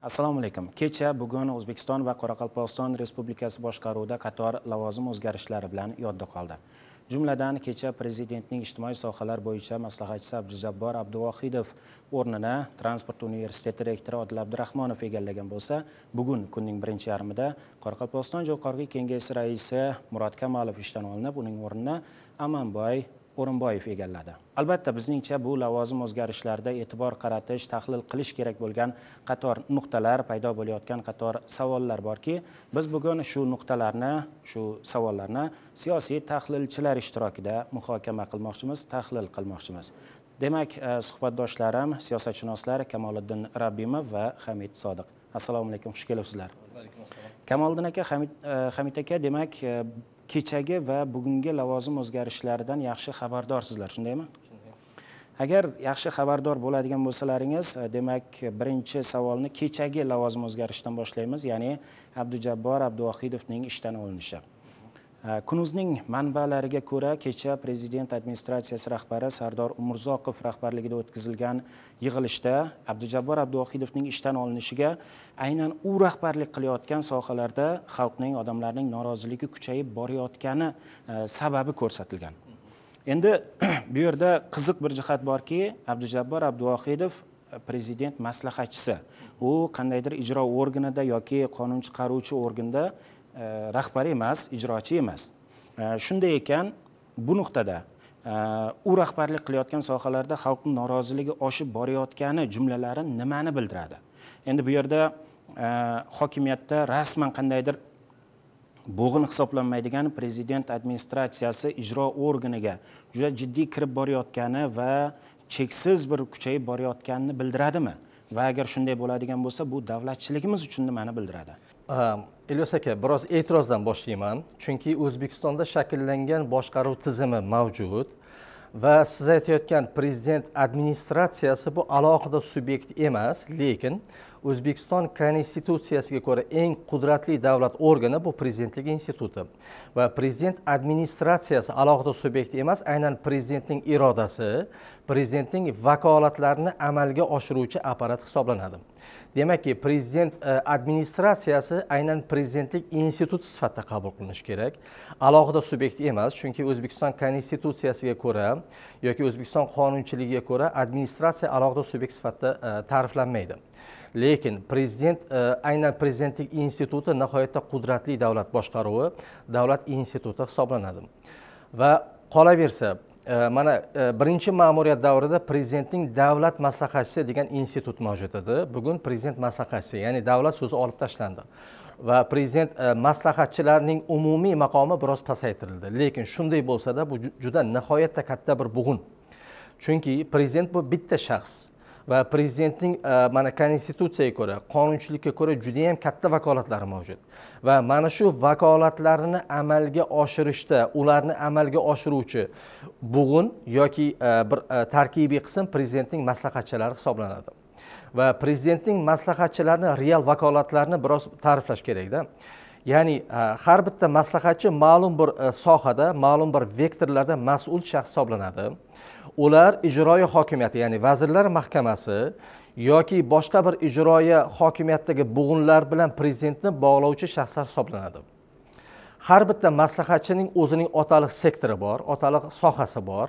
assalomu alaykum kecha bugun o'zbekiston va qoraqalpog'iston respublikasi boshqaruvida qator lavozim o'zgarishlari bilan yodda qoldi jumladan kecha prezidentning ijtimoiy sohalar bo'yicha maslahatchisi abdujabbor abduvohidov o'rnini transport universiteti rektori odil abdurahmonov egallagan bo'lsa bugun kunning birinchi yarmida qoraqalpog'iston jo'qorg'i kengashi raisi murod kamolov ishdan olinib uning o'rnini amanboy o'rinboyev egalladi albatta bizningcha bu lavozim o'zgarishlarida e'tibor qaratish tahlil qilish kerak bo'lgan qator nuqtalar paydo bo'layotgan qator savollar borki biz bugun shu nuqtalarni shu savollarni siyosiy tahlilchilar ishtirokida muhokama qilmoqchimiz tahlil qilmoqchimiz demak e, suhbatdoshlarim siyosatshunoslar kamoliddin rabbimov va hamid sodiq assalomu alaykum xush kelibsizlar assalom kamoliddin aka hamid e, aka demak e, kechagi va bugungi lavozim o'zgarishlaridan yaxshi xabardorsizlar shundaymi agar yaxshi xabardor bo'ladigan bo'lsalaringiz e, demak birinchi savolni kechagi lavozim o'zgarishidan boshlaymiz ya'ni abdujabbor abduvohidovning ishdan olinishi kunuzning manbalariga ko'ra kecha prezident administratsiyasi rahbari sardor umurzoqov rahbarligida o'tkazilgan yig'ilishda abdujabbor abduvohidovning ishdan olinishiga aynan u rahbarlik qilayotgan sohalarda xalqning odamlarning noroziligi kuchayib borayotgani sababi ko'rsatilgan endi bu yerda qiziq bir jihat borki abdujabbor abduvohidov prezident maslahatchisi u qandaydir ijro organida yoki qonun chiqaruvchi organda E, rahbar emas ijrochi emas e, shunday ekan bu nuqtada e, u rahbarlik qilayotgan sohalarda xalqning noroziligi oshib borayotgani jumlalari nimani bildiradi endi bu yerda hokimiyatda rasman qandaydir bo'g'in hisoblanmaydigan prezident administratsiyasi ijro organiga juda jiddiy kirib borayotgani va cheksiz bir kuchayib borayotganini bildiradimi va agar shunday bo'ladigan bo'lsa bu davlatchiligimiz uchun nimani bildiradi ilyos aka biroz e'tirozdan boshlayman chunki o'zbekistonda shakllangan boshqaruv tizimi mavjud va siz aytayotgan prezident administratsiyasi bu alohida subyekt emas lekin o'zbekiston konstitutsiyasiga ko'ra eng qudratli davlat organi bu prezidentlik instituti va prezident administratsiyasi alohida subyekt emas aynan prezidentning irodasi prezidentning vakolatlarini amalga oshiruvchi apparat hisoblanadi demakki prezident e, administratsiyasi aynan prezidentlik instituti sifatida qabul qilinishi kerak alohida subyekt emas chunki o'zbekiston konstitutsiyasiga ko'ra yoki o'zbekiston qonunchiligiga ko'ra administratsiya alohida subyekt sifatida e, ta'riflanmaydi lekin prezident e, aynan prezidentlik instituti nihoyatda qudratli davlat boshqaruvi davlat instituti hisoblanadi va qolaversa Э, mana э, birinchi ma'muriyat davrida prezidentning davlat maslahatchisi degan institut mavjud edi bugun prezident maslahatchisi ya'ni davlat so'zi olib tashlandi va prezident e, maslahatchilarning umumiy maqomi biroz pasaytirildi lekin shunday bo'lsada bu juda nihoyatda katta bir bug'un chunki prezident bu bitta shaxs va prezidentning e, mana konstitutsiyaga ko'ra qonunchilikka ko'ra juda yam katta vakolatlari mavjud va mana shu vakolatlarini amalga oshirishda ularni amalga oshiruvchi bug'un yoki e, bir e, tarkibiy qism prezidentning maslahatchilari hisoblanadi va prezidentning maslahatchilarini real vakolatlarini biroz ta'riflash kerakda ya'ni har bitta maslahatchi ma'lum bir sohada ma'lum bir vektorlarda mas'ul shaxs hisoblanadi ular ijroiy hokimiyati ya'ni vazirlar mahkamasi yoki boshqa bir ijroiya hokimiyatdagi bo'g'inlar bilan prezidentni bog'lovchi shaxslar hisoblanadi har bitta maslahatchining o'zining otaliq sektori bor otaliq sohasi bor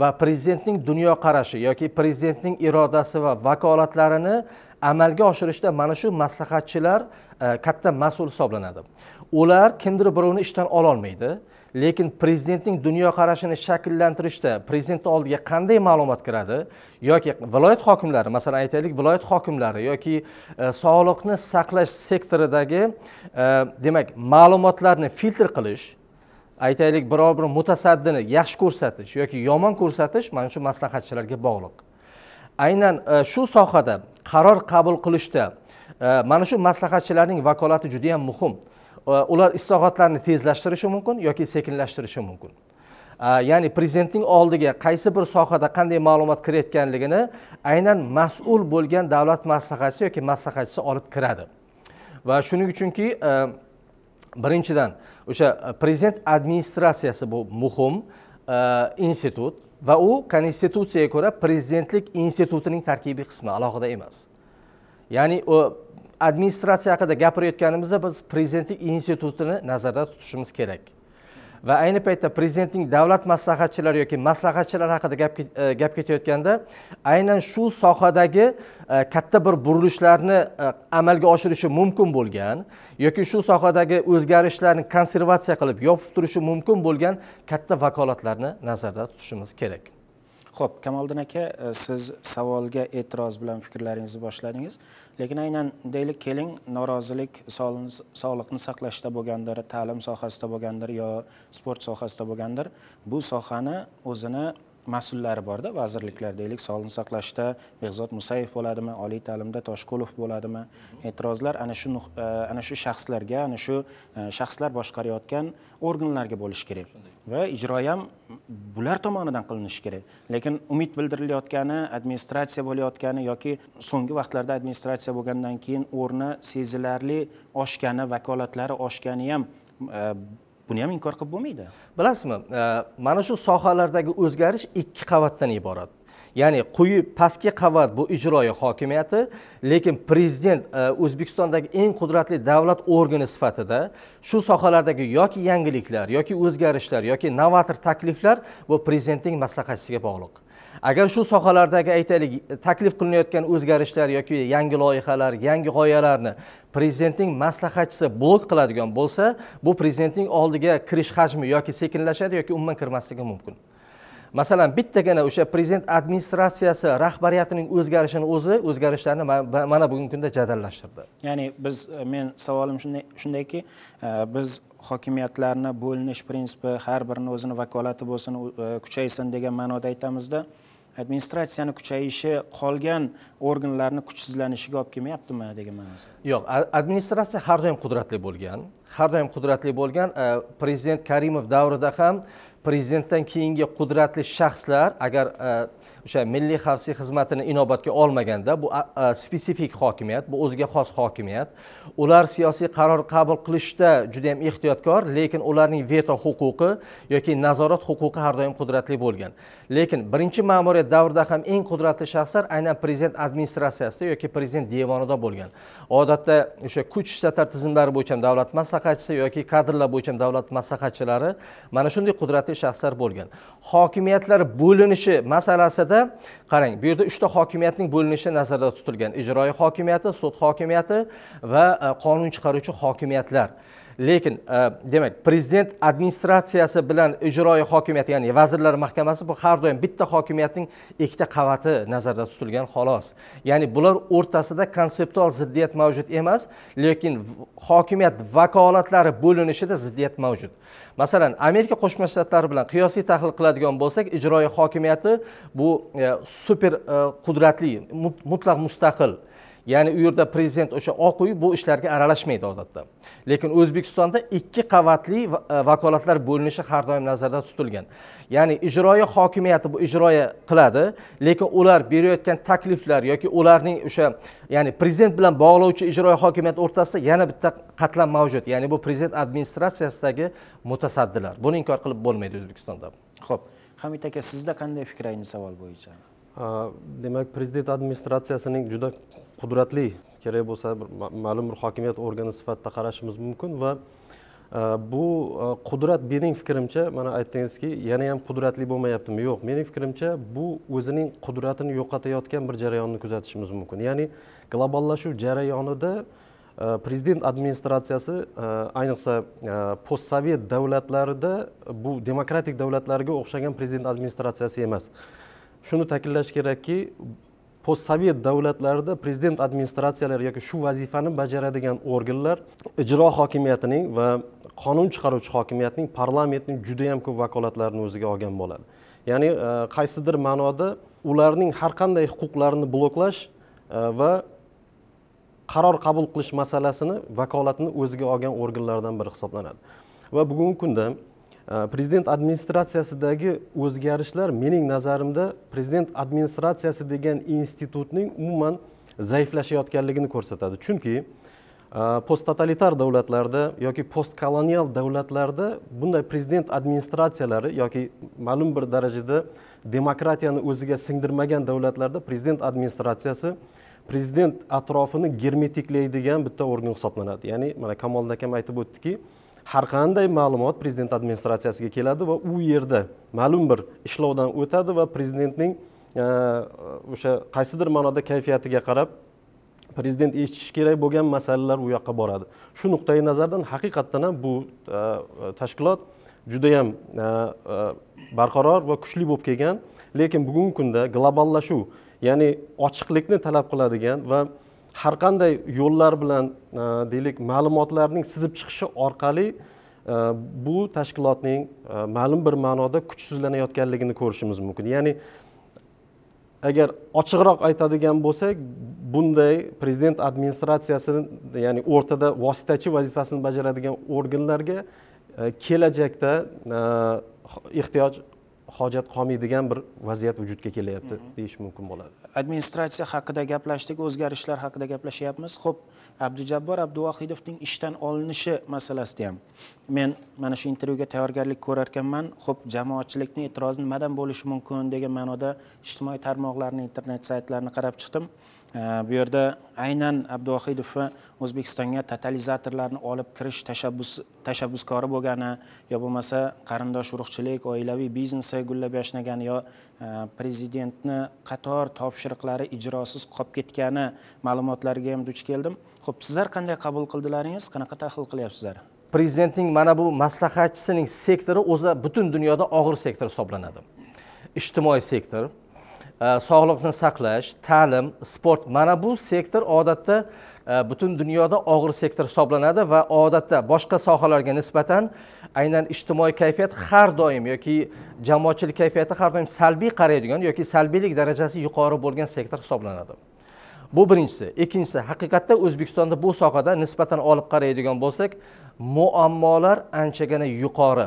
va prezidentning dunyoqarashi yoki prezidentning irodasi va vakolatlarini amalga oshirishda mana shu maslahatchilar e, katta mas'ul hisoblanadi ular kimdir birovni ishdan ololmaydi lekin prezidentning dunyoqarashini shakllantirishda prezidentni oldiga qanday ma'lumot kiradi yoki viloyat hokimlari masalan aytaylik viloyat hokimlari yoki e, sog'liqni saqlash sektoridagi e, demak ma'lumotlarni filtr qilish aytaylik biror bir mutasaddini yaxshi ko'rsatish yoki yomon ko'rsatish mana shu maslahatchilarga bog'liq aynan e, shu sohada qaror qabul qilishda mana shu maslahatchilarning vakolati juda yam muhim Э, ular islohotlarni tezlashtirishi mumkin yoki sekinlashtirishi mumkin э, ya'ni prezidentning oldiga qaysi bir sohada qanday ma'lumot kirayotganligini aynan mas'ul bo'lgan davlat maslahatchisi yoki maslahatchisi olib kiradi va shuning uchunki e, birinchidan o'sha prezident administratsiyasi bu muhim e, institut va u konstitutsiyaga ko'ra prezidentlik institutining tarkibiy qismi alohida emas ya'ni administratsiya haqida gapirayotganimizda biz prezidentlik institutini nazarda tutishimiz kerak va ayni paytda prezidentning davlat maslahatchilari yoki maslahatchilar haqida gap e, ketayotganda aynan shu sohadagi e, katta bir burilishlarni e, amalga oshirishi mumkin bo'lgan yoki shu sohadagi o'zgarishlarni konservatsiya qilib yopib turishi mumkin bo'lgan katta vakolatlarni nazarda tutishimiz kerak xo'p kamoliddin aka e, siz savolga e'tiroz bilan fikrlaringizni boshladingiz lekin aynan deylik keling norozilik sog'liqni saqlashda bo'lgandir ta'lim sohasida bo'lgandir yo sport sohasida bo'lgandir bu sohani o'zini mas'ullari borda vazirliklar deylik sog'liqni saqlashda behzod musayev bo'ladimi oliy ta'limda toshqulov bo'ladimi e'tirozlar ana shu e, ana shu shaxslarga ana shu e, shaxslar boshqarayotgan organlarga bo'lishi kerak va ijro ham bular tomonidan qilinishi kerak lekin umid bildirilayotgani administratsiya bo'layotgani yoki so'nggi vaqtlarda administratsiya bo'lgandan keyin o'rni sezilarli oshgani vakolatlari oshgani ham e, buni ham inkor qilib bo'lmaydi bilasizmi e, mana shu sohalardagi o'zgarish ikki qavatdan iborat ya'ni quyi pastki qavat bu ijroiya hokimiyati lekin prezident e, o'zbekistondagi eng qudratli davlat organi sifatida shu sohalardagi yoki yangiliklar yoki o'zgarishlar yoki novator takliflar bu prezidentning maslahatchisiga bog'liq agar shu sohalardagi aytaylik taklif qilinayotgan o'zgarishlar yoki yangi loyihalar yangi g'oyalarni prezidentning maslahatchisi blok qiladigan bo'lsa bu prezidentning oldiga kirish hajmi yoki sekinlashadi yoki umuman kirmasligi mumkin masalan bittagina o'sha prezident administratsiyasi rahbariyatining o'zgarishini o'zi o'zgarishlarni mana bugungi kunda jadallashtirdi ya'ni biz e, men savolim shunday shundayki e, biz hokimiyatlarni bo'linish prinsipi har birini o'zini vakolati bo'lsin e, kuchaysin degan ma'noda aytamizda de. administratsiyani kuchayishi qolgan organlarni kuchsizlanishiga olib kelmayaptimi degan ma'noda yo'q administratsiya har doim qudratli bo'lgan har doim qudratli bo'lgan e, prezident karimov davrida ham prezidentdan keyingi qudratli shaxslar agar e, o'sha milliy xavfsizlik xizmatini inobatga olmaganda bu spesifik hokimiyat bu o'ziga xos hokimiyat ular siyosiy qaror qabul qilishda juda yam ehtiyotkor lekin ularning veto huquqi yoki nazorat huquqi har doim qudratli bo'lgan lekin birinchi ma'muriyat davrida ham eng qudratli shaxslar aynan prezident administratsiyasida yoki prezident devonida bo'lgan odatda o'sha kuch ishlatar tizimlari bo'yicha ham davlat maslahatchisi yoki kadrlar bo'yicha ham davlat maslahatchilari mana shunday qudratli shaxslar bo'lgan hokimiyatlar bo'linishi masalasida haqida qarang bu yerda uchta hokimiyatning bo'linishi nazarda tutilgan ijroiy hokimiyati sud hokimiyati va e, qonun chiqaruvchi hokimiyatlar lekin e, demak prezident administratsiyasi bilan ijroiy hokimiyat ya'ni vazirlar mahkamasi bu har doim bitta hokimiyatning ikkita qavati nazarda tutilgan xolos ya'ni bular o'rtasida konseptual ziddiyat mavjud emas lekin hokimiyat vakolatlari bo'linishida ziddiyat mavjud masalan amerika qo'shma shtatlari bilan qiyosiy tahlil qiladigan bo'lsak ijroiy hokimiyati bu e, super e, qudratli mutlaq mustaqil ya'ni u yerda prezident o'sha oq uy bu ishlarga aralashmaydi odatda lekin o'zbekistonda ikki qavatli e, vakolatlar bo'linishi har doim nazarda tutilgan ya'ni ijroiya hokimiyati bu ijroya qiladi lekin ular berayotgan takliflar yoki ularning o'sha ya'ni prezident bilan bog'lovchi ijroiya hokimiyati o'rtasida yana bitta qatlam mavjud ya'ni bu prezident administratsiyasidagi mutasaddilar buni inkor qilib bo'lmaydi o'zbekistonda ho'p hamid aka sizda qanday fikr ayni savol bo'yicha demak prezident administratsiyasining juda qudratli kerak bo'lsa ma'lum bir hokimiyat organi sifatida qarashimiz mumkin va e, bu e, qudrat mening fikrimcha mana aytdingizki yana ham qudratli bo'lmayaptimi yo'q mening fikrimcha bu o'zining qudratini yo'qotayotgan bir jarayonni kuzatishimiz mumkin ya'ni globallashuv jarayonida e, prezident administratsiyasi ayniqsa postsovet davlatlarida bu demokratik davlatlarga o'xshagan prezident administratsiyasi emas shuni ta'kidlash kerakki postsovet davlatlarida prezident administratsiyalari yoki shu vazifani bajaradigan organlar ijro hokimiyatining va qonun chiqaruvchi hokimiyatning parlamentning judayam ko'p vakolatlarini o'ziga olgan bo'ladi ya'ni e, qaysidir ma'noda ularning har qanday huquqlarini bloklash e, va qaror qabul qilish masalasini vakolatini o'ziga olgan organlardan biri hisoblanadi va bugungi kunda prezident administratsiyasidagi o'zgarishlar mening nazarimda prezident administratsiyasi degan institutning umuman zaiflashayotganligini ko'rsatadi chunki posttotalitar davlatlarda yoki postkolonial davlatlarda bunday prezident administratsiyalari yoki ma'lum bir darajada demokratiyani o'ziga singdirmagan davlatlarda prezident administratsiyasi prezident atrofini germetiklaydigan bitta organ hisoblanadi ya'ni mana kamoliddin akam aytib o'tdiki har qanday ma'lumot prezident administratsiyasiga keladi va u yerda ma'lum bir ishlovdan o'tadi va prezidentning e, o'sha qaysidir ma'noda kayfiyatiga qarab prezident eshitishi kerak bo'lgan masalalar u yoqqa boradi shu nuqtai nazardan haqiqatdan ham bu e, tashkilot judayam e, barqaror va kuchli bo'lib kelgan lekin bugungi kunda globallashuv ya'ni ochiqlikni talab qiladigan va har qanday yo'llar bilan e, deylik ma'lumotlarning sizib chiqishi orqali e, bu tashkilotning e, ma'lum bir ma'noda kuchsizlanayotganligini ko'rishimiz mumkin ya'ni agar ochiqroq aytadigan bo'lsak bunday prezident administratsiyasini ya'ni o'rtada vositachi vazifasini bajaradigan organlarga kelajakda ehtiyoj hojat qolmaydigan bir vaziyat vujudga kelyapti deyish mumkin bo'ladi administratsiya haqida gaplashdik o'zgarishlar haqida gaplashyapmiz ho'p abdujabbor abduvohidovning ishdan olinishi masalasida ham men mana shu intervyuga tayyorgarlik ko'rarkanman ho'p jamoatchilikni e'tirozi nimadan bo'lishi mumkin degan ma'noda ijtimoiy tarmoqlarni internet saytlarini qarab chiqdim bu yerda aynan abduvohidovni o'zbekistonga totalizatorlarni olib kirish tashabbus tashabbuskori bo'lgani yo bo'lmasa qarindosh urug'chilik oilaviy biznesi gullab yashnagani yo e, prezidentni qator topshiriqlari ijrosiz qolib ketgani ma'lumotlariga ham duch keldim ho'p sizlar qanday qabul qildilaringiz qanaqa tahlil qilyapsizlar prezidentning mana bu maslahatchisining sektori o'zi butun dunyoda og'ir sektor hisoblanadi ijtimoiy sektor Э, sog'liqni saqlash ta'lim sport mana bu sektor odatda e, butun dunyoda og'ir sektor hisoblanadi va odatda boshqa sohalarga nisbatan aynan ijtimoiy kayfiyat har doim yoki jamoatchilik kayfiyati har doim salbiy qaraydigan yoki salbiylik darajasi yuqori bo'lgan sektor hisoblanadi bu birinchisi ikkinchisi haqiqatda o'zbekistonda bu sohada nisbatan olib qaraydigan bo'lsak muammolar anchagina yuqori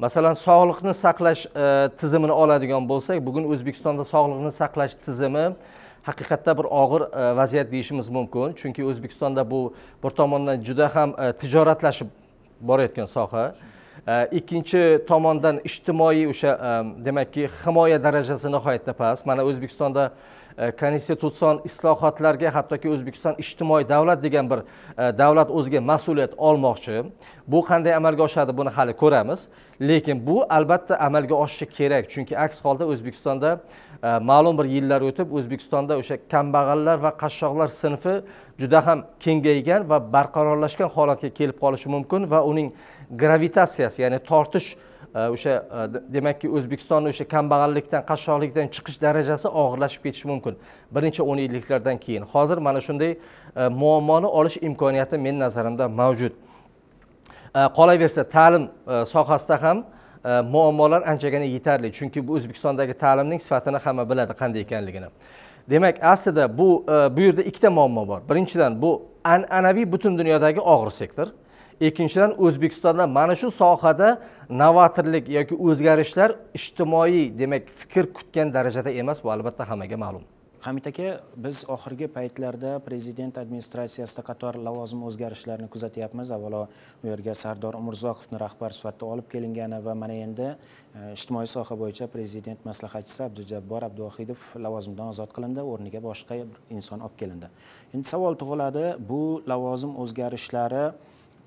masalan sog'liqni saqlash e, tizimini oladigan bo'lsak bugun o'zbekistonda sog'liqni saqlash tizimi haqiqatda bir og'ir e, vaziyat deyishimiz mumkin chunki o'zbekistonda bu bir tomondan juda ham e, tijoratlashib borayotgan soha ikkinchi tomondan ijtimoiy o'sha demakki himoya darajasi nihoyatda past mana o'zbekistonda E, konstitutsion islohotlarga hattoki o'zbekiston ijtimoiy davlat degan bir e, davlat o'ziga mas'uliyat olmoqchi bu qanday amalga oshadi buni hali ko'ramiz lekin bu albatta amalga oshishi kerak chunki aks holda o'zbekistonda e, ma'lum bir yillar o'tib o'zbekistonda o'sha kambag'allar va qashshoqlar sinfi juda ham kengaygan va barqarorlashgan holatga kelib qolishi mumkin va uning gravitatsiyasi ya'ni tortish o'sha e, demakki o'zbekistonni o'sha kambag'allikdan qashshoqlikdan chiqish darajasi og'irlashib ketishi mumkin birinchi o'n yilliklardan keyin hozir mana shunday e, muammoni olish imkoniyati meni nazarimda mavjud e, qolaversa ta'lim sohasida ham muammolar anchagina yetarli chunki bu o'zbekistondagi ta'limning sifatini hamma biladi qanday ekanligini demak aslida bu bu yerda ikkita muammo bor birinchidan bu an'anaviy butun dunyodagi og'ir sektor ikkinchidan o'zbekistonda mana shu sohada novatorlik yoki o'zgarishlar ijtimoiy demak fikr kutgan darajada emas bu albatta hammaga ma'lum hamid aka biz oxirgi paytlarda prezident administratsiyasida qator lavozim o'zgarishlarini kuzatyapmiz avvalo u yerga sardor umurzoqovni rahbar sifatida olib kelingani va mana endi e, ijtimoiy soha bo'yicha prezident maslahatchisi abdujabbor abduvohidov lavozimdan ozod qilindi o'rniga boshqa bir inson olib kelindi endi savol tug'iladi bu lavozim o'zgarishlari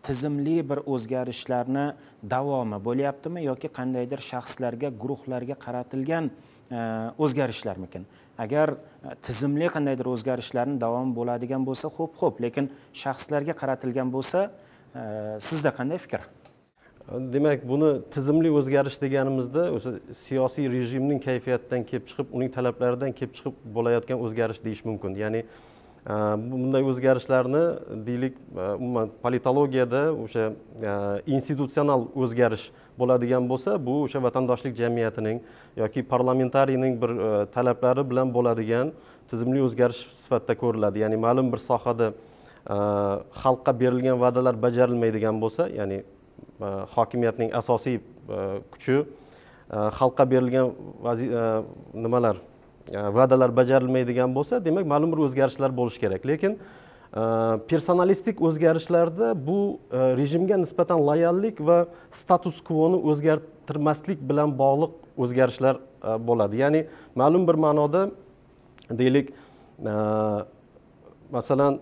tizimli bir o'zgarishlarni davomi bo'lyaptimi yoki qandaydir shaxslarga guruhlarga qaratilgan e, o'zgarishlarmikin agar e, tizimli qandaydir o'zgarishlarni davomi bo'ladigan bo'lsa xo'p xo'p lekin shaxslarga qaratilgan bo'lsa e, sizda qanday fikr demak buni tizimli o'zgarish deganimizda o'sha siyosiy rejimning kayfiyatidan kelib chiqib uning talablaridan kelib chiqib bo'layotgan o'zgarish deyish mumkin ya'ni bunday o'zgarishlarni deylik umuman politologiyada o'sha institutsional o'zgarish bo'ladigan bo'lsa bu o'sha vatandoshlik jamiyatining yoki parlamentariyning bir talablari bilan bo'ladigan tizimli o'zgarish sifatida ko'riladi ya'ni ma'lum bir sohada xalqqa berilgan va'dalar bajarilmaydigan bo'lsa ya'ni hokimiyatning asosiy kuchi xalqqa berilgan nimalar va'dalar bajarilmaydigan bo'lsa demak ma'lum bir o'zgarishlar bo'lishi kerak lekin e, personalistik o'zgarishlarda bu e, rejimga nisbatan loyallik va status quoni o'zgartirmaslik bilan bog'liq o'zgarishlar e, bo'ladi ya'ni ma'lum bir ma'noda deylik masalan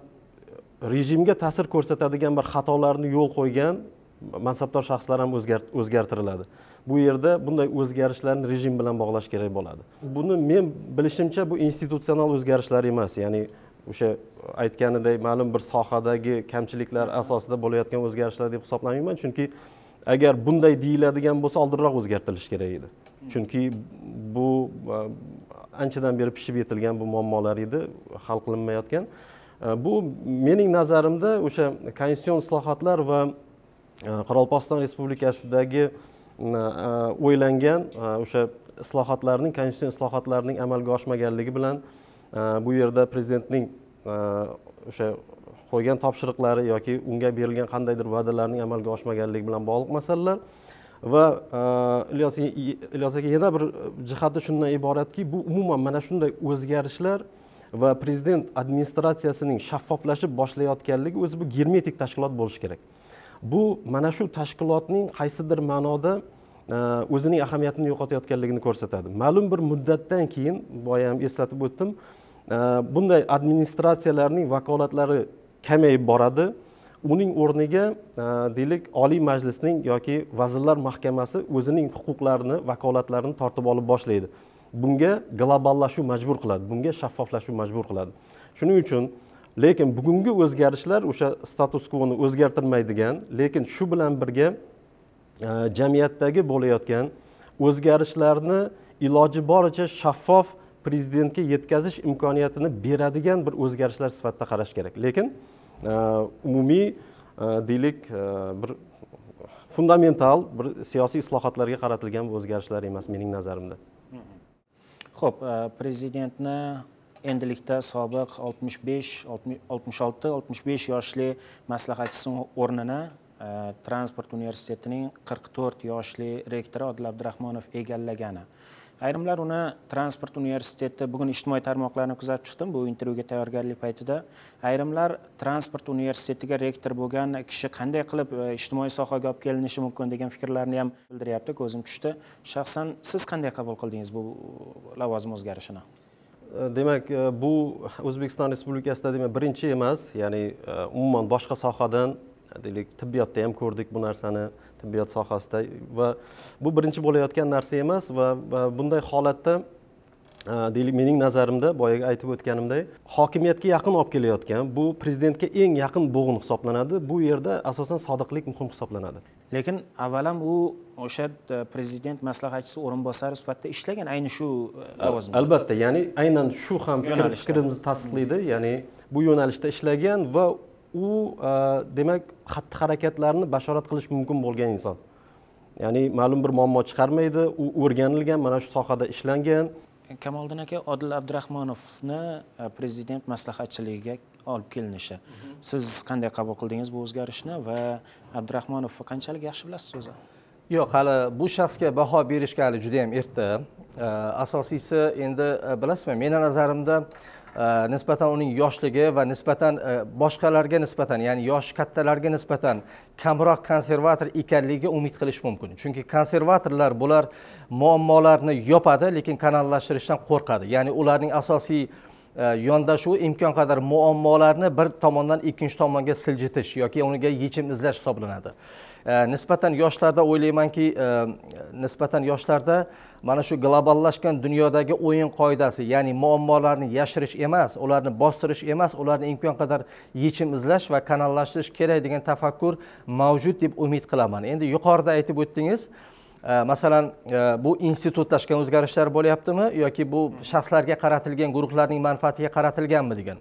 rejimga ta'sir ko'rsatadigan bir xatolarni yo'l qo'ygan mansabdor shaxslar ham o'zgartiriladi bu yerda bunday o'zgarishlarni rejim bilan bog'lash kerak bo'ladi buni men bilishimcha bu institutsional o'zgarishlar emas ya'ni o'sha aytganiday ma'lum bir sohadagi kamchiliklar asosida bo'layotgan o'zgarishlar deb hisoblamayman chunki agar bunday deyiladigan bo'lsa oldinroq o'zgartirilishi kerak edi chunki bu e, anchadan beri pishib yetilgan bu muammolar edi hal qilinmayotgan e, bu mening nazarimda o'sha konstitutsion islohotlar va e, qoraqalpog'iston respublikasidagi o'ylangan o'sha islohotlarning konstitutsion islohotlarning amalga oshmaganligi bilan bu yerda prezidentning o'sha qo'ygan topshiriqlari yoki unga berilgan qandaydir va'dalarning amalga oshmaganligi bilan bog'liq masalalar va ilyos ilyos aka yana bir jihati shundan iboratki bu umuman mana shunday o'zgarishlar va prezident administratsiyasining shaffoflashib boshlayotganligi o'zi bu germetik tashkilot bo'lishi kerak bu mana shu tashkilotning qaysidir ma'noda e, o'zining ahamiyatini yo'qotayotganligini ko'rsatadi ma'lum bir muddatdan keyin boya ham eslatib o'tdim e, bunday administratsiyalarning vakolatlari kamayib boradi uning o'rniga e, deylik oliy majlisning yoki vazirlar mahkamasi o'zining huquqlarini vakolatlarini tortib olib boshlaydi bunga globallashuv majbur qiladi bunga shaffoflashuv majbur qiladi shuning uchun lekin bugungi o'zgarishlar o'sha status quoni o'zgartirmaydigan lekin shu bilan birga e, jamiyatdagi bo'layotgan o'zgarishlarni iloji boricha shaffof prezidentga yetkazish imkoniyatini beradigan bir o'zgarishlar sifatida qarash kerak lekin e, umumiy e, deylik bir fundamental bir siyosiy islohotlarga qaratilgan o'zgarishlar emas mening nazarimda ho'p prezidentni endilikda sobiq 65-66-65 yoshli maslahatchisi o'rnini e, transport universitetining 44 yoshli rektori Odil Abdurahmonov egallagani. Ayrimlar uni transport universiteti bugun ijtimoiy tarmoqlarni kuzatib chiqdim bu intervyuga tayyorgarlik paytida. Ayrimlar transport universitetiga rektor bo'lgan kishi qanday qilib e, ijtimoiy sohaga olib kelinishi mumkin degan fikrlarni ham bildiryapti, ko'zim tushdi. Shaxsan siz qanday qabul qildingiz bu lavozim o'zgarishini? Э, demak э, bu o'zbekiston respublikasida demak birinchi emas ya'ni e, umuman boshqa sohadan deylik tibbiyotda ham ko'rdik bu narsani tibbiyot sohasida va bu birinchi bo'layotgan narsa emas va bunday holatda e, deylik mening nazarimda boyagi aytib o'tganimdek hokimiyatga yaqin olib kelayotgan bu prezidentga eng yaqin bo'g'in hisoblanadi bu yerda asosan sodiqlik muhim hisoblanadi lekin avvalam u o'sha e, prezident maslahatchisi o'rinbosari sifatida ishlagan ayni shu e, lavozimda albatta ya'ni aynan shu ham fikrimizni tasdiqlaydi ya'ni bu yo'nalishda ishlagan va u e, demak xatti harakatlarni bashorat qilish mumkin bo'lgan inson ya'ni ma'lum bir muammo chiqarmaydi u o'rganilgan mana shu sohada ishlangan kamoliddin aka odil abdurahmonovni e, prezident maslahatchiligiga olib kelinishi mhm. siz qanday qabul qildingiz bu o'zgarishni va abdurahmonovni qanchalik yaxshi bilasiz o'zi yo'q hali bu shaxsga baho berishga hali juda yam erta e, asosiysi endi e, bilasizmi meni nazarimda Э, nisbatan uning yoshligi va nisbatan e, boshqalarga nisbatan ya'ni yosh kattalarga nisbatan kamroq konservator ekanligiga umid qilish mumkin chunki konservatorlar bular muammolarni yopadi lekin kanallashtirishdan qo'rqadi ya'ni ularning asosiy Э, yondashuvi imkon qadar muammolarni bir tomondan ikkinchi tomonga siljitish yoki unga yechim izlash hisoblanadi э, nisbatan yoshlarda o'ylaymanki э, nisbatan yoshlarda mana shu globallashgan dunyodagi o'yin qoidasi ya'ni muammolarni yashirish emas ularni bostirish emas ularni imkon qadar yechim izlash va kanallashtirish kerak degan tafakkur mavjud deb umid qilaman endi yuqorida aytib o'tdingiz masalan e, bu institutlashgan o'zgarishlar bo'lyaptimi yoki bu shaxslarga qaratilgan guruhlarning manfaatiga qaratilganmi degan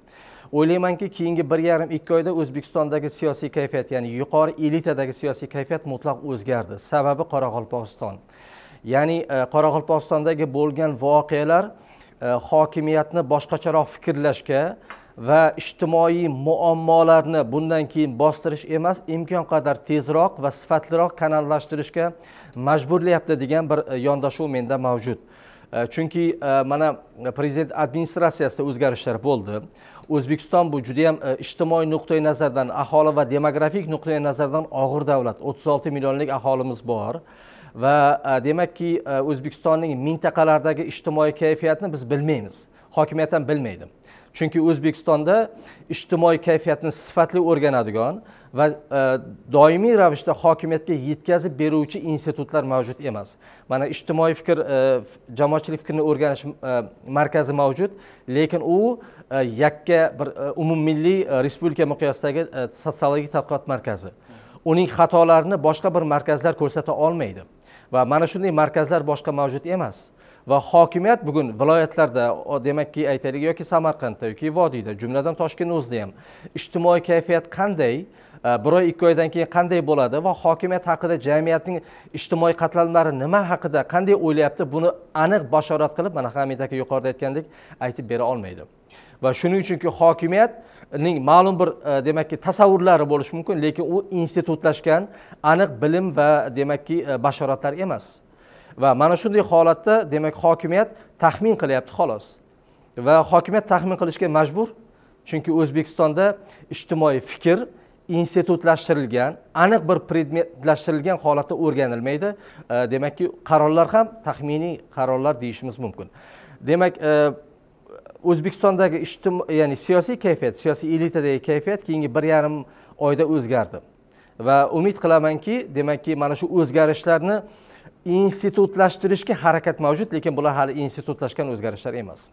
o'ylaymanki keyingi bir yarim ikki oyda o'zbekistondagi siyosiy kayfiyat ya'ni yuqori elitadagi siyosiy kayfiyat mutlaq o'zgardi sababi qoraqalpog'iston ya'ni e, qoraqalpog'istondagi bo'lgan voqealar e, hokimiyatni boshqacharoq fikrlashga va ijtimoiy muammolarni bundan keyin bostirish emas imkon qadar tezroq va sifatliroq kanallashtirishga majburlayapti degan bir e, yondashuv menda mavjud e, chunki e, mana prezident administratsiyasida o'zgarishlar bo'ldi o'zbekiston bu judayam ijtimoiy nuqtai nazardan aholi va demografik nuqtai nazardan og'ir davlat o'ttiz olti millionlik aholimiz bor va demakki o'zbekistonning mintaqalardagi ijtimoiy kayfiyatni biz bilmaymiz hokimiyat ham bilmaydi chunki o'zbekistonda ijtimoiy kayfiyatni sifatli o'rganadigan va e, doimiy ravishda hokimiyatga yetkazib beruvchi institutlar mavjud emas mana ijtimoiy fikr e, jamoatchilik fikrini o'rganish e, markazi mavjud lekin u yakka bir umummilliy respublika miqyosidagi sotsiologik tadqiqot markazi uning xatolarini boshqa bir markazlar ko'rsata olmaydi va mana shunday markazlar boshqa mavjud emas va hokimiyat bugun viloyatlarda demakki aytaylik yoki samarqandda yoki vodiyda jumladan toshkent o'zida ham ijtimoiy kayfiyat qanday e, bir oy ikki oydan keyin qanday bo'ladi va hokimiyat haqida jamiyatning ijtimoiy qatlamlari nima haqida qanday o'ylayapti buni aniq bashorat qilib mana hamid aka yuqorida aytgandek aytib bera olmaydi va shuning uchunki hokimiyatning ma'lum bir e, demakki tasavvurlari bo'lishi mumkin lekin u institutlashgan aniq bilim va demakki e, bashoratlar emas va mana shunday holatda demak hokimiyat taxmin qilyapti xolos va hokimiyat taxmin qilishga majbur chunki o'zbekistonda ijtimoiy fikr institutlashtirilgan aniq bir predmetlashtirilgan holatda o'rganilmaydi э, demakki qarorlar ham taxminiy qarorlar deyishimiz mumkin demak э, o'zbekistondagi ijtimoiy ya'ni siyosiy kayfiyat siyosiy elitadagi kayfiyat keyingi bir yarim oyda o'zgardi va umid qilamanki demakki mana shu o'zgarishlarni institutlashtirishga harakat mavjud lekin bular hali institutlashgan o'zgarishlar emas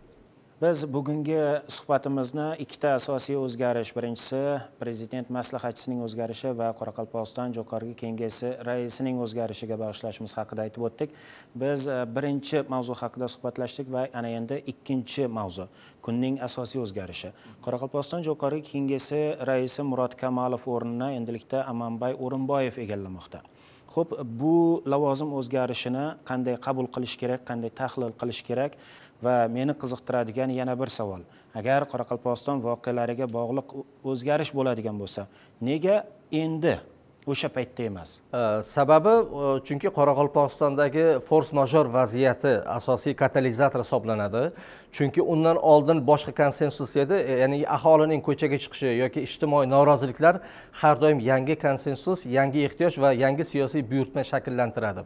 biz bugungi suhbatimizni ikkita asosiy o'zgarish birinchisi prezident maslahatchisining o'zgarishi va qoraqalpog'iston jo'qorgi kengashi raisining o'zgarishiga bag'ishlashimiz haqida aytib o'tdik biz e, birinchi mavzu haqida suhbatlashdik va ana endi ikkinchi mavzu kunning asosiy o'zgarishi qoraqalpog'iston jo'qorgi kengashi raisi murod kamalov o'rnini endilikda amanbay o'rinboyev egallamoqda ho'p bu lavozim o'zgarishini qanday qabul qilish kerak qanday tahlil qilish kerak va meni qiziqtiradigan yana bir savol agar qoraqalpog'iston voqealariga bog'liq o'zgarish bo'ladigan bo'lsa nega endi o'sha paytda emas э, sababi э, chunki qoraqalpog'istondagi fors major vaziyati asosiy katalizator hisoblanadi chunki undan oldin boshqa konsensus edi e, ya'ni aholining ko'chaga chiqishi yoki ijtimoiy noroziliklar har doim yangi konsensus yangi ehtiyoj va yangi siyosiy buyurtma shakllantiradi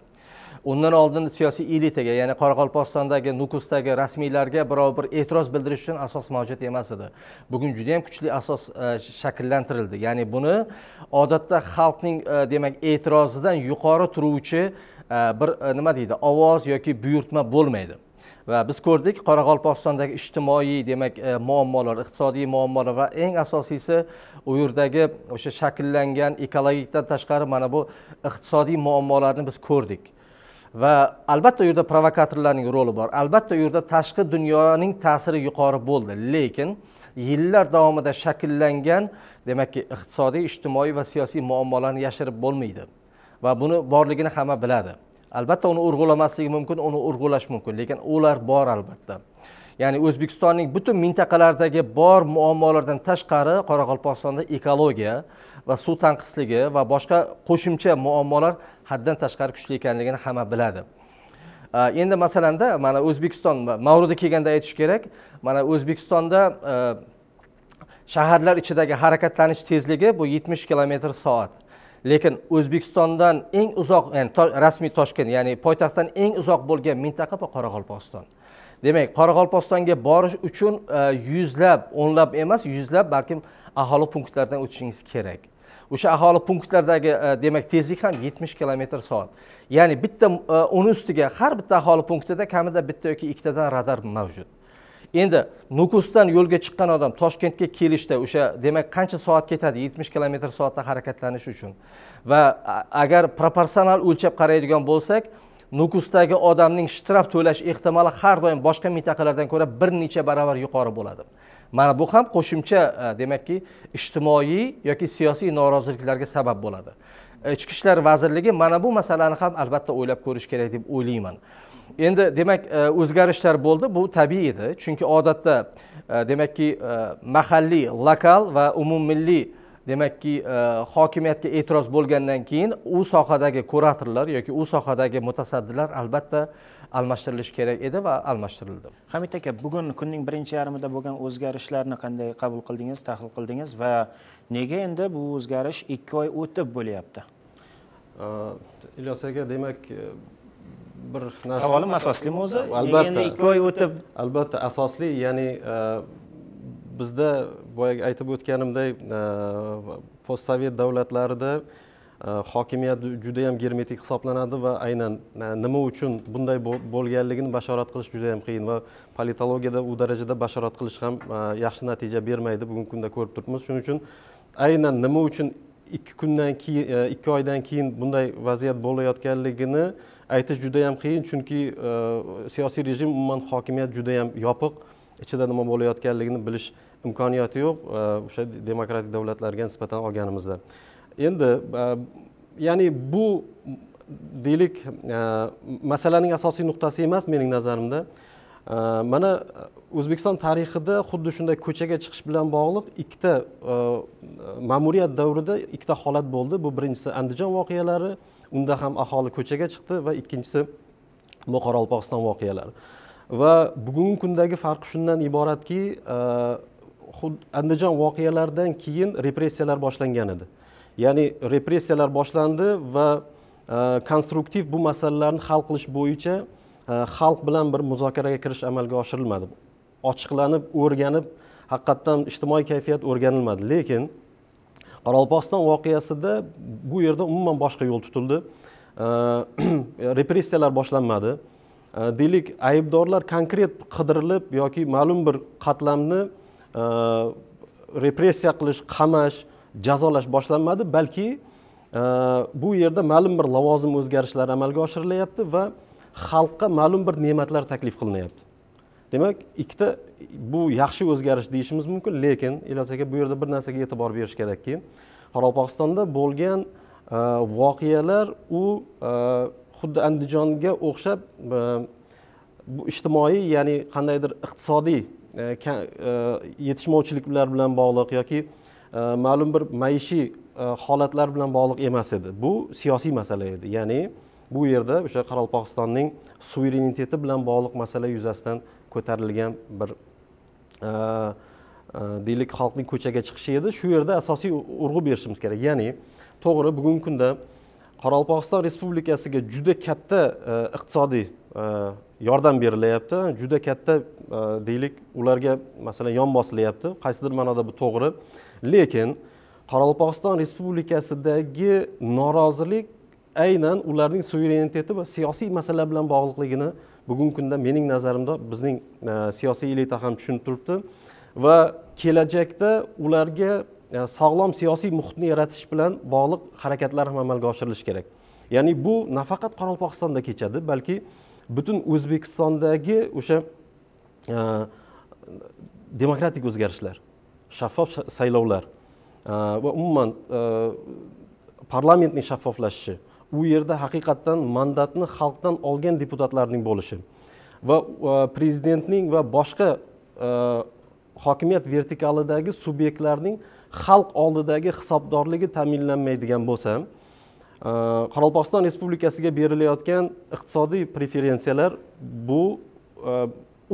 undan oldin siyosiy elitaga ya'ni qoraqalpog'istondagi nukusdagi rasmiylarga biror bir e'tiroz bildirish uchun asos mavjud emas edi bugun juda yam kuchli asos e, shakllantirildi ya'ni buni odatda xalqning e, demak e'tirozidan yuqori turuvchi e, bir nima deydi ovoz yoki buyurtma bo'lmaydi va biz ko'rdik qoraqalpog'istondagi ijtimoiy demak e, muammolar iqtisodiy muammolar va eng asosiysi u yerdagi o'sha shakllangan ekologikdan tashqari mana bu iqtisodiy muammolarni biz ko'rdik va albatta u yerda provokatorlarning roli bor albatta u yerda tashqi dunyoning ta'siri yuqori bo'ldi lekin yillar davomida shakllangan demakki iqtisodiy ijtimoiy va siyosiy muammolarni yashirib bo'lmaydi va buni borligini hamma biladi albatta uni urg'ulamaslik mumkin uni urg'ulash mumkin lekin ular bor albatta ya'ni o'zbekistonning butun mintaqalardagi bor muammolardan tashqari qoraqalpog'istonda ekologiya va suv tanqisligi va boshqa qo'shimcha muammolar haddan tashqari kuchli ekanligini hamma biladi endi masalanda mana o'zbekiston mavrudi kelganda aytish kerak mana o'zbekistonda shaharlar ichidagi harakatlanish tezligi bu yetmish kilometr soat lekin o'zbekistondan eng uzoq ya'ni to, rasmiy toshkent ya'ni poytaxtdan eng uzoq bo'lgan mintaqa bu qoraqalpog'iston demak qoraqalpog'istonga borish uchun e, yuzlab o'nlab emas yuzlab balkim aholi punktlaridan o'tishingiz kerak o'sha aholi punktlaridagi e, demak tezlik ham yetmish kilometr soat ya'ni bitta uni e, ustiga har bitta aholi punktida kamida bitta yoki ikkitadan radar mavjud endi nukusdan yo'lga chiqqan odam toshkentga kelishda o'sha demak qancha soat ketadi yetmish kilometr soatda harakatlanish uchun va agar proporsional o'lchab qaraydigan bo'lsak nukusdagi odamning shtraf to'lash ehtimoli har doim boshqa mintaqalardan ko'ra bir necha barobar yuqori bo'ladi mana bu ham qo'shimcha e, demakki ijtimoiy yoki siyosiy noroziliklarga sabab bo'ladi e, ichki ishlar vazirligi mana bu masalani ham albatta o'ylab ko'rish kerak deb o'ylayman endi demak e, o'zgarishlar bo'ldi bu tabiiy edi chunki odatda demakki mahalliy lokal va umummilliy demakki e, hokimiyatga e'tiroz bo'lgandan keyin u sohadagi kuratorlar yoki u sohadagi mutasaddilar albatta almashtirilishi kerak edi va almashtirildi hamid aka bugun kunning birinchi yarmida bo'lgan o'zgarishlarni qanday qabul qildingiz tahlil qildingiz va nega endi bu o'zgarish ikki oy o'tib bo'lyapti e, ilyos aka demak e, bir savolim asoslimi o'zi albatta ikki oy o'tib albatta asosli ya'ni bizda boyagi aytib o'tganimdek e, postsovet davlatlarida e, hokimiyat juda yam germetik hisoblanadi va aynan e, nima uchun bunday bo'lganligini bashorat qilish juda yam qiyin va politologiyada u darajada bashorat qilish ham yaxshi natija bermaydi bugungi kunda ko'rib turibmiz shuning uchun aynan nima uchun ikki kundan keyin ikki oydan keyin bunday vaziyat bo'layotganligini aytish juda yam qiyin chunki siyosiy rejim umuman hokimiyat juda yam yopiq ichida nima bo'layotganligini bilish imkoniyati yo'q e, o'sha demokratik davlatlarga nisbatan olganimizda endi e, ya'ni bu deylik e, masalaning asosiy nuqtasi emas mening nazarimda mana o'zbekiston tarixida xuddi shunday ko'chaga chiqish bilan bog'liq ikkita ma'muriyat davrida ikkita holat bo'ldi bu birinchisi andijon voqealari unda ham aholi ko'chaga chiqdi va ikkinchisi qoraqalpog'iston voqealari va bugungi kundagi farqi shundan iboratki andijon voqealaridan keyin repressiyalar boshlangan edi ya'ni repressiyalar boshlandi va e, konstruktiv bu masalalarni hal qilish bo'yicha e, xalq bilan bir muzokaraga kirish amalga oshirilmadi ochiqlanib o'rganib haqiqatdan ijtimoiy kayfiyat o'rganilmadi lekin qoraqalpog'iston voqeasida bu yerda umuman boshqa yo'l tutildi e, repressiyalar boshlanmadi deylik aybdorlar konkret qidirilib yoki ma'lum bir qatlamni repressiya qilish qamash jazolash boshlanmadi balki e, bu yerda ma'lum bir lavozim o'zgarishlari amalga oshirilyapti va xalqqa ma'lum bir ne'matlar taklif qilinyapti demak ikkita bu yaxshi o'zgarish deyishimiz mumkin lekin iloz aka bu yerda bir narsaga e'tibor berish kerakki qoraqalpog'istonda bo'lgan e, voqealar u e, xuddi andijonga o'xshab bu ijtimoiy ya'ni qandaydir iqtisodiy E, e, yetishmovchiliklar bilan bog'liq yoki e, ma'lum bir maishiy holatlar bilan bog'liq emas edi bu siyosiy masala edi ya'ni bu yerda o'sha qoraqalpog'istonning suvereniteti bilan bog'liq masala yuzasidan ko'tarilgan bir deylik xalqning ko'chaga chiqishi edi shu yerda asosiy urg'u berishimiz kerak ya'ni to'g'ri bugungi kunda qoraqalpog'iston respublikasiga juda katta iqtisodiy yordam berilyapti juda katta e, deylik ularga masalan yon bosilyapti qaysidir ma'noda bu to'g'ri lekin qoraqalpog'iston respublikasidagi norozilik aynan ularning suvereniteti va siyosiy masala bilan bog'liqligini bugungi kunda mening nazarimda bizning e, siyosiy elita ham tushunib turibdi va kelajakda ularga e, sog'lom siyosiy muhitni yaratish bilan bog'liq harakatlar ham amalga oshirilishi kerak ya'ni bu nafaqat qoraqalpog'istonda kechadi balki butun o'zbekistondagi o'sha e, demokratik o'zgarishlar shaffof saylovlar e, va umuman e, parlamentning shaffoflashishi u yerda haqiqatdan mandatni xalqdan olgan deputatlarning bo'lishi va prezidentning va boshqa hokimiyat vertikalidagi subyektlarning xalq oldidagi hisobdorligi ta'minlanmaydigan bo'lsa Э, qoraqalpog'iston respublikasiga berilayotgan iqtisodiy preferensiyalar bu e,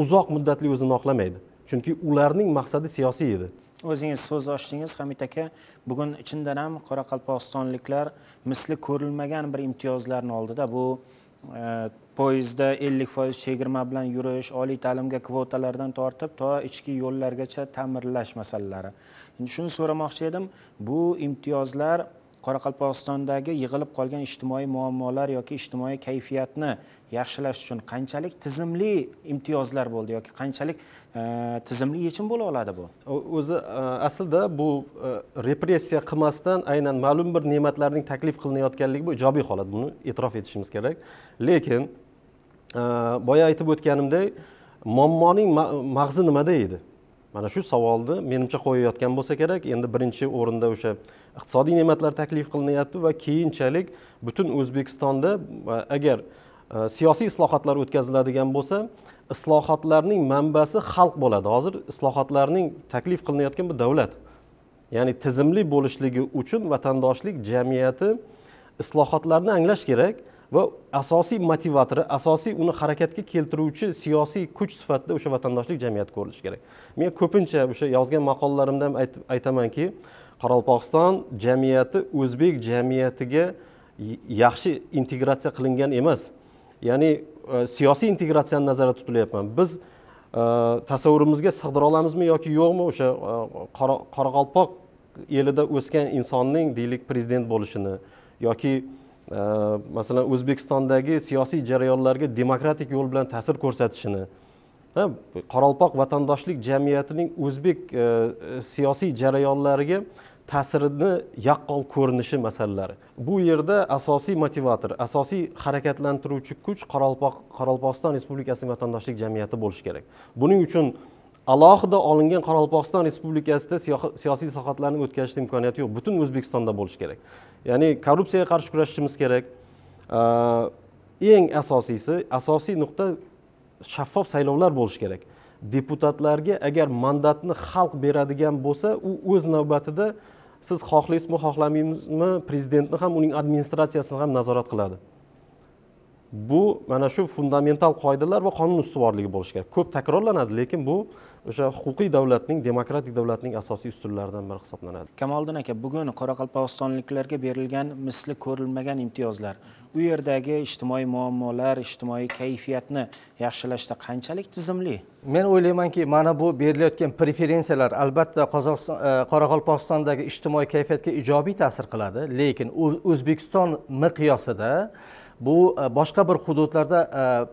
uzoq muddatli o'zini oqlamaydi chunki ularning maqsadi siyosiy edi o'zingiz so'z ochdingiz hamid aka bugun chindan ham qoraqalpog'istonliklar misli ko'rilmagan bir imtiyozlarni oldida bu e, poyezdda ellik foiz chegirma bilan yurish oliy ta'limga kvotalardan tortib to ichki yo'llargacha ta'mirlash masalalari endi shuni so'ramoqchi edim bu imtiyozlar qoraqalpog'istondagi yig'ilib qolgan ijtimoiy muammolar yoki ijtimoiy kayfiyatni yaxshilash uchun qanchalik tizimli imtiyozlar bo'ldi yoki qanchalik e, tizimli yechim bo'la oladi bu o'zi e, aslida bu e, repressiya qilmasdan aynan ma'lum bir ne'matlarning taklif qilinayotganligi bu ijobiy holat buni e'tirof etishimiz kerak lekin boya aytib o'tganimdek muammoning mag'zi nimada edi mana shu savolni menimcha qo'yayotgan bo'lsa kerak endi birinchi o'rinda o'sha iqtisodiy ne'matlar taklif qilinyapti va keyinchalik butun o'zbekistonda agar e, siyosiy islohotlar o'tkaziladigan bo'lsa islohotlarning manbasi xalq bo'ladi hozir islohotlarning taklif qilinayotgan bu davlat ya'ni tizimli bo'lishligi uchun vatandoshlik jamiyati islohotlarni anglash kerak va asosiy motivatori asosiy uni harakatga keltiruvchi siyosiy kuch sifatida o'sha vatandoshlik jamiyati ko'rilishi kerak men ko'pincha o'sha yozgan maqolalarimda ham aytamanki qoraqalpog'iston jamiyati o'zbek jamiyatiga yaxshi integratsiya qilingan emas ya'ni e, siyosiy integratsiyani nazarda tutilyapman biz e, tasavvurimizga sig'dira olamizmi yoki yo'qmi o'sha e, qoraqalpoq elida o'sgan insonning deylik prezident bo'lishini yoki masalan o'zbekistondagi siyosiy jarayonlarga demokratik yo'l bilan ta'sir ko'rsatishini qoralpoq vatandoshlik jamiyatining o'zbek e, e, siyosiy jarayonlariga ta'sirini yaqqol ko'rinishi masalalari bu yerda asosiy motivator asosiy harakatlantiruvchi kuch qoralpoq qoralpog'iston respublikasi vatandoshlik jamiyati bo'lishi kerak buning uchun alohida olingan qoraqalpog'iston respublikasida siyosiy islohotlarni o'tkazishni imkoniyati yo'q butun o'zbekistonda bo'lishi kerak ya'ni korrupsiyaga qarshi kurashishimiz kerak eng asosiysi asosiy nuqta shaffof saylovlar bo'lishi kerak deputatlarga agar mandatni xalq beradigan bo'lsa u o'z navbatida siz xohlaysizmi xohlamaysizmi prezidentni ham uning administratsiyasini ham nazorat qiladi bu mana shu fundamental qoidalar va qonun ustuvorligi bo'lishi kerak ko'p takrorlanadi lekin bu o'sha huquqiy davlatning demokratik davlatning asosiy ustunlaridan biri hisoblanadi kamoliddin aka bugun qoraqalpog'istonliklarga berilgan misli ko'rilmagan imtiyozlar u yerdagi ijtimoiy muammolar ijtimoiy kayfiyatni yaxshilashda qanchalik tizimli men o'ylaymanki mana bu berilayotgan preferensiyalar albatta qozog'iston e, qoraqalpog'istondagi ijtimoiy kayfiyatga ijobiy ta'sir qiladi lekin o'zbekiston miqyosida bu e, boshqa bir hududlarda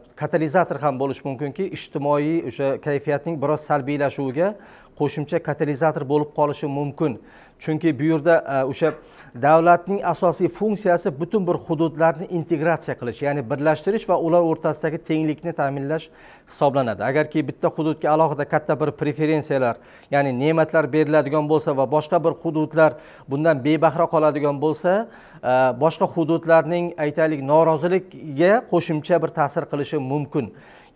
e, katalizator ham bo'lishi mumkinki ijtimoiy o'sha kayfiyatning biroz salbiylashuviga qo'shimcha katalizator bo'lib qolishi mumkin chunki bu yerda e, o'sha davlatning asosiy funksiyasi butun bir hududlarni integratsiya qilish ya'ni birlashtirish va ular o'rtasidagi tenglikni ta'minlash hisoblanadi agarki bitta hududga alohida katta bir preferensiyalar ya'ni ne'matlar beriladigan bo'lsa va boshqa bir hududlar bundan bebahra qoladigan bo'lsa e, boshqa hududlarning aytaylik noroziligiga qo'shimcha bir ta'sir qilishi mumkin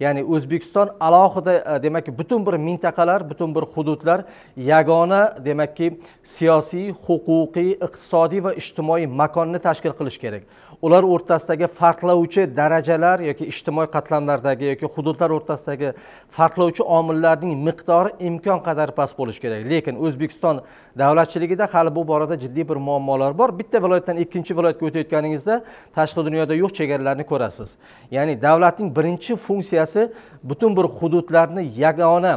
ya'ni o'zbekiston alohida e, demak butun bir mintaqalar butun bir hududlar yagona demakki siyosiy huquqiy iqtisodiy va ijtimoiy makonni tashkil qilish kerak ular o'rtasidagi farqlovchi darajalar yoki ijtimoiy qatlamlardagi yoki hududlar o'rtasidagi farqlovchi omillarning miqdori imkon qadar past bo'lishi kerak lekin o'zbekiston davlatchiligida hali bu borada jiddiy bir muammolar bor bitta viloyatdan ikkinchi viloyatga o'tayotganingizda tashqi dunyoda yo'q chegaralarni ko'rasiz ya'ni davlatning birinchi funksiyasi butun bir hududlarni yagona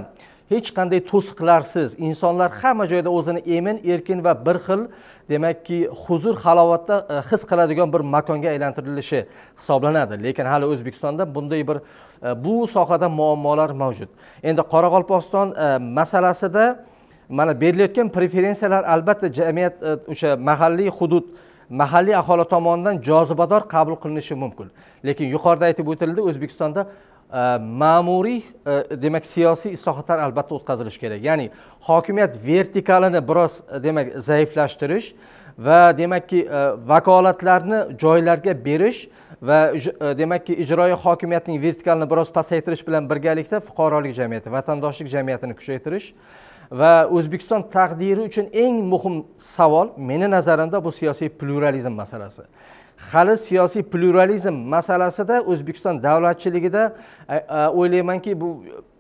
hech qanday to'siqlarsiz insonlar hamma joyda o'zini emin erkin va bir xil demakki huzur halovatda e, his qiladigan bir makonga aylantirilishi hisoblanadi lekin hali o'zbekistonda bunday bir e, bu sohada muammolar mavjud endi qoraqalpog'iston e, masalasida mana berilayotgan preferensiyalar albatta jamiyat o'sha mahalliy hudud mahalliy aholi tomonidan jozibador qabul qilinishi mumkin lekin yuqorida aytib o'tildi o'zbekistonda Э, ma'muriy э, demak siyosiy islohotlar albatta o'tkazilishi kerak ya'ni hokimiyat vertikalini biroz e, demak zaiflashtirish va demakki e, vakolatlarni joylarga berish va e, demakki ijroiy hokimiyatning vertikalini biroz pasaytirish bilan birgalikda fuqarolik jamiyati vatandoshlik jamiyatini kuchaytirish va o'zbekiston taqdiri uchun eng muhim savol meni nazarimda bu siyosiy pluralizm masalasi hali siyosiy pluralizm masalasida o'zbekiston davlatchiligida o'ylaymanki bu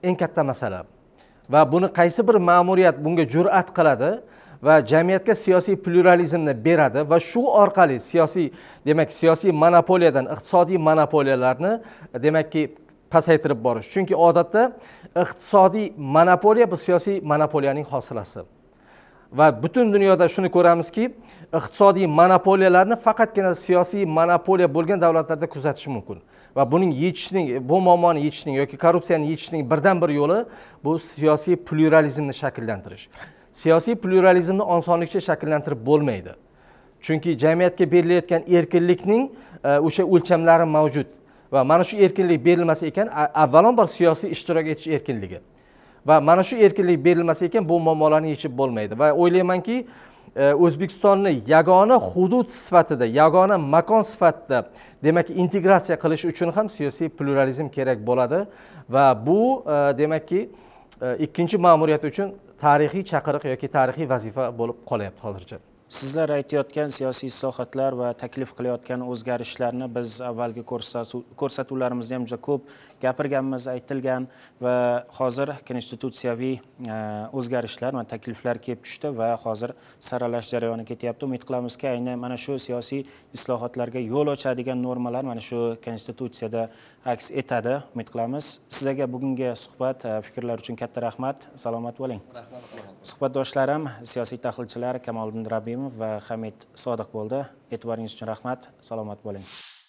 eng katta masala va buni qaysi bir ma'muriyat bunga jur'at qiladi va jamiyatga siyosiy pluralizmni beradi va shu orqali siyosiy demak siyosiy monopoliyadan iqtisodiy monopoliyalarni demakki pasaytirib borish chunki odatda iqtisodiy monopoliya bu siyosiy monopoliyaning hosilasi va butun dunyoda shuni ko'ramizki iqtisodiy monopoliyalarni faqatgina siyosiy monopoliya bo'lgan davlatlarda kuzatish mumkin va buning yechishning bu muammoni yechishning yoki korrupsiyani yechishning birdan bir yo'li bu siyosiy pluralizmni shakllantirish siyosiy pluralizmni osonlikcha shakllantirib bo'lmaydi chunki jamiyatga berilayotgan erkinlikning e, o'sha o'lchamlari mavjud va mana shu erkinlik berilmasa ekan avvalambor siyosiy ishtirok etish erkinligi va mana shu erkinlik berilmasa ekan bu muammolarni yechib bo'lmaydi va o'ylaymanki e, o'zbekistonni yagona hudud sifatida yagona makon sifatida demak integratsiya qilish uchun ham siyosiy pluralizm kerak bo'ladi va bu e, demakki e, ikkinchi ma'muriyat uchun tarixiy chaqiriq yoki tarixiy vazifa bo'lib qolyapti hozircha sizlar aytayotgan siyosiy islohotlar va taklif qilayotgan o'zgarishlarni biz avvalgi ko'rsatuvlarimizda ham juda ko'p gapirganmiz aytilgan va hozir konstitutsiyaviy e, o'zgarishlar va takliflar kelib tushdi va hozir saralash jarayoni ketyapti umid qilamizki aynan mana shu siyosiy islohotlarga yo'l ochadigan normalar mana shu konstitutsiyada aks etadi umid qilamiz sizlarga bugungi suhbat e, fikrlar uchun katta rahmat salomat bo'ling rahmat suhbatdoshlarim siyosiy tahlilchilar kamoliddin rabimov va hamid sodiq bo'ldi e'tiboringiz uchun rahmat salomat bo'ling